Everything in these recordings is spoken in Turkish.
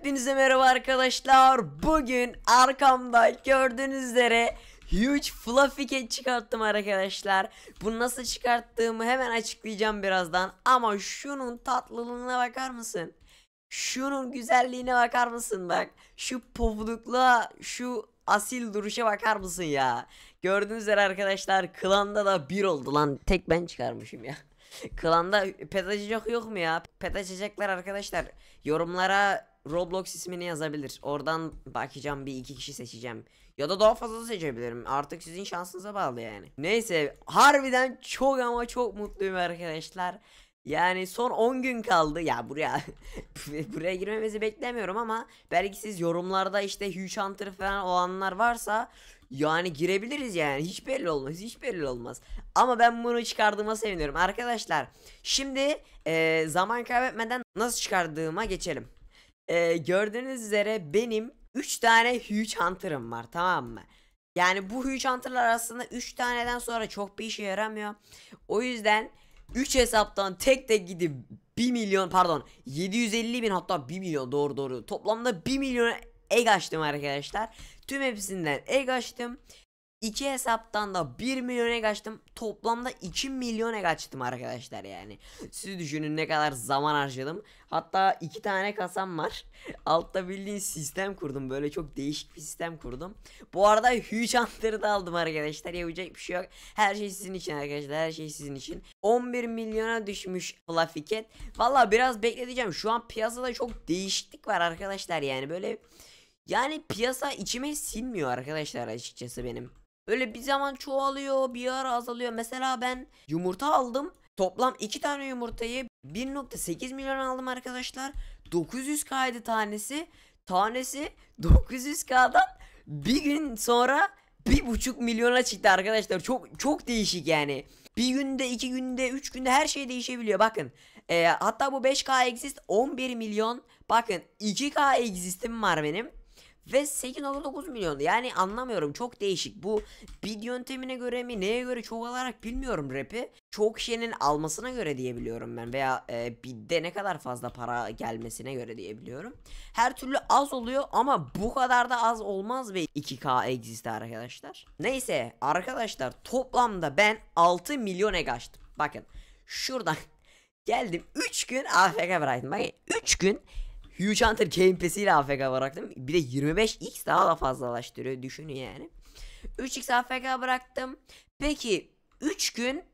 Hepinize merhaba arkadaşlar. Bugün arkamda gördüğünüz üzere huge fluffy cat çıkarttım arkadaşlar. Bunu nasıl çıkarttığımı hemen açıklayacağım birazdan. Ama şunun tatlılığına bakar mısın? Şunun güzelliğine bakar mısın bak. Şu pofudukla şu asil duruşa bakar mısın ya? Gördüğünüz üzere arkadaşlar klanda da bir oldu lan. Tek ben çıkarmışım ya. Klanda pet açacak yok mu ya? Pet açacaklar arkadaşlar. Yorumlara Roblox ismini yazabilir. Oradan bakacağım bir iki kişi seçeceğim. Ya da daha fazla seçebilirim. Artık sizin şansınıza bağlı yani. Neyse harbiden çok ama çok mutluyum arkadaşlar. Yani son 10 gün kaldı ya buraya buraya girmemizi beklemiyorum ama belki siz yorumlarda işte Huge Hunter falan olanlar varsa yani girebiliriz yani hiç belli olmaz hiç belli olmaz ama ben bunu çıkardığıma seviniyorum arkadaşlar şimdi e, zaman kaybetmeden nasıl çıkardığıma geçelim e, gördüğünüz üzere benim 3 tane Huge Hunter'ım var tamam mı? Yani bu Huge Hunter'lar aslında 3 taneden sonra çok bir işe yaramıyor. O yüzden 3 hesaptan tek tek gidip 1 milyon pardon 750 bin hatta 1 milyon doğru doğru toplamda 1 milyon egg açtım arkadaşlar. Tüm hepsinden egg açtım. İki hesaptan da 1 milyona kaçtım. Toplamda 2 milyona kaçtım arkadaşlar yani. Siz düşünün ne kadar zaman harcadım. Hatta iki tane kasam var. Altta bildiğin sistem kurdum. Böyle çok değişik bir sistem kurdum. Bu arada huge hunter'ı da aldım arkadaşlar. Yapacak bir şey yok. Her şey sizin için arkadaşlar. Her şey sizin için. 11 milyona düşmüş Flafiket. Valla biraz bekleteceğim. Şu an piyasada çok değişiklik var arkadaşlar yani. Böyle... Yani piyasa içime sinmiyor arkadaşlar açıkçası benim. Böyle bir zaman çoğalıyor bir ara azalıyor. Mesela ben yumurta aldım. Toplam 2 tane yumurtayı 1.8 milyon aldım arkadaşlar. 900 kaydı tanesi. Tanesi 900k'dan bir gün sonra bir buçuk milyona çıktı arkadaşlar. Çok çok değişik yani. Bir günde, iki günde, üç günde her şey değişebiliyor. Bakın. E, hatta bu 5K exist 11 milyon. Bakın 2K existim var benim ve 8.9 milyon. Yani anlamıyorum çok değişik. Bu bid yöntemine göre mi neye göre çok alarak bilmiyorum rapi. Çok kişinin almasına göre diyebiliyorum ben veya e, bidde ne kadar fazla para gelmesine göre diyebiliyorum. Her türlü az oluyor ama bu kadar da az olmaz ve 2K existe arkadaşlar. Neyse arkadaşlar toplamda ben 6 milyon ek açtım. Bakın şuradan geldim 3 gün AFK bıraktım. Bakın 3 gün Huge Hunter kempesiyle AFK bıraktım. Bir de 25x daha da fazlalaştırıyor. Düşünün yani. 3x AFK bıraktım. Peki 3 gün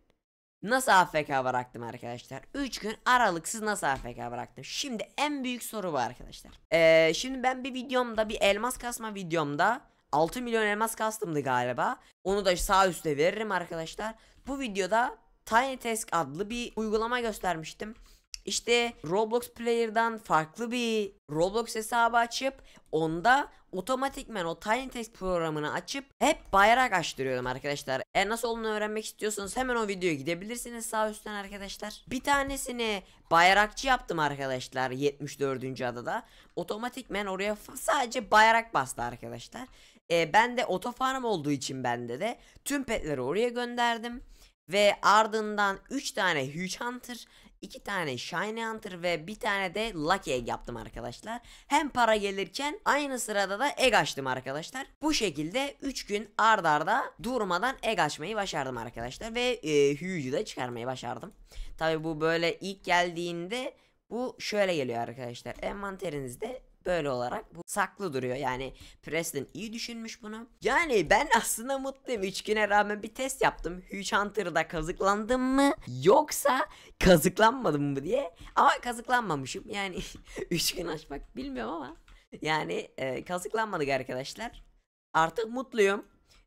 nasıl AFK bıraktım arkadaşlar? 3 gün aralıksız nasıl AFK bıraktım? Şimdi en büyük soru bu arkadaşlar. Ee, şimdi ben bir videomda bir elmas kasma videomda 6 milyon elmas kastımdı galiba. Onu da sağ üstte veririm arkadaşlar. Bu videoda Tiny Task adlı bir uygulama göstermiştim. İşte Roblox Player'dan farklı bir Roblox hesabı açıp onda otomatikmen o Tiny Text programını açıp hep bayrak açtırıyorum arkadaşlar. E nasıl olduğunu öğrenmek istiyorsanız hemen o videoya gidebilirsiniz sağ üstten arkadaşlar. Bir tanesini bayrakçı yaptım arkadaşlar 74. adada. Otomatikmen oraya sadece bayrak bastı arkadaşlar. E, ben de otofarm olduğu için bende de tüm petleri oraya gönderdim. Ve ardından 3 tane Huge Hunter 2 tane Shiny Hunter ve bir tane de Lucky Egg yaptım arkadaşlar. Hem para gelirken aynı sırada da Egg açtım arkadaşlar. Bu şekilde 3 gün ard arda durmadan Egg açmayı başardım arkadaşlar. Ve e, Huge'u da çıkarmayı başardım. Tabi bu böyle ilk geldiğinde bu şöyle geliyor arkadaşlar. Envanterinizde Böyle olarak bu saklı duruyor. Yani Preston iyi düşünmüş bunu. Yani ben aslında mutluyum. 3 güne rağmen bir test yaptım. Huge Hunter'da kazıklandım mı? Yoksa kazıklanmadım mı diye. Ama kazıklanmamışım. Yani 3 gün açmak bilmiyorum ama. Yani e, kazıklanmadık arkadaşlar. Artık mutluyum.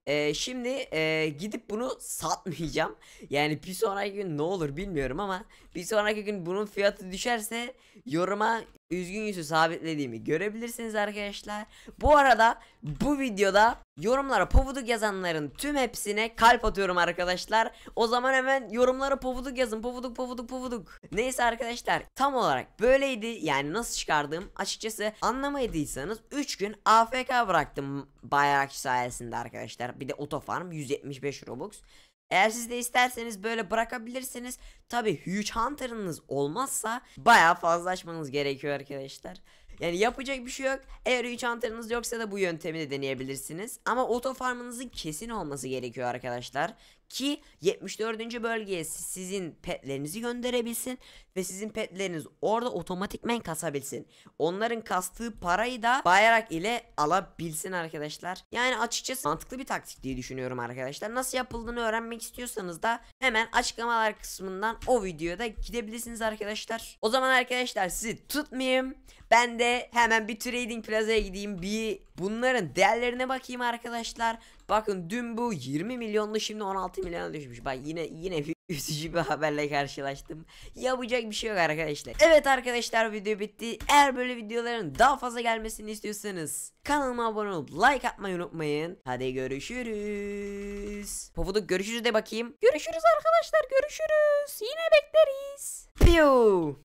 Ee, şimdi e, gidip bunu satmayacağım. Yani bir sonraki gün ne olur bilmiyorum ama bir sonraki gün bunun fiyatı düşerse yoruma üzgün yüzü sabitlediğimi görebilirsiniz arkadaşlar. Bu arada bu videoda yorumlara povuduk yazanların tüm hepsine kalp atıyorum arkadaşlar. O zaman hemen yorumlara povuduk yazın. povuduk povuduk povuduk. Neyse arkadaşlar tam olarak böyleydi. Yani nasıl çıkardığım açıkçası anlamadıysanız 3 gün AFK bıraktım bayrak sayesinde arkadaşlar arkadaşlar. Bir de otofarm 175 Robux. Eğer siz de isterseniz böyle bırakabilirsiniz. Tabi Huge Hunter'ınız olmazsa baya fazlaşmanız gerekiyor arkadaşlar. Yani yapacak bir şey yok. Eğer huge hunter'ınız yoksa da bu yöntemi de deneyebilirsiniz. Ama oto farmınızın kesin olması gerekiyor arkadaşlar ki 74. bölgeye sizin petlerinizi gönderebilsin ve sizin petleriniz orada otomatikmen kasabilsin. Onların kastığı parayı da bayrak ile alabilsin arkadaşlar. Yani açıkçası mantıklı bir taktik diye düşünüyorum arkadaşlar. Nasıl yapıldığını öğrenmek istiyorsanız da hemen açıklamalar kısmından o videoda gidebilirsiniz arkadaşlar. O zaman arkadaşlar sizi tutmayayım. Ben de hemen bir trading plazaya gideyim. Bir Bunların değerlerine bakayım arkadaşlar. Bakın dün bu 20 milyonlu şimdi 16 milyona düşmüş. Bak yine yine bir üzücü bir haberle karşılaştım. Yapacak bir şey yok arkadaşlar. Evet arkadaşlar video bitti. Eğer böyle videoların daha fazla gelmesini istiyorsanız kanalıma abone olup like atmayı unutmayın. Hadi görüşürüz. Pofuduk görüşürüz de bakayım. Görüşürüz arkadaşlar görüşürüz. Yine bekleriz. Piu.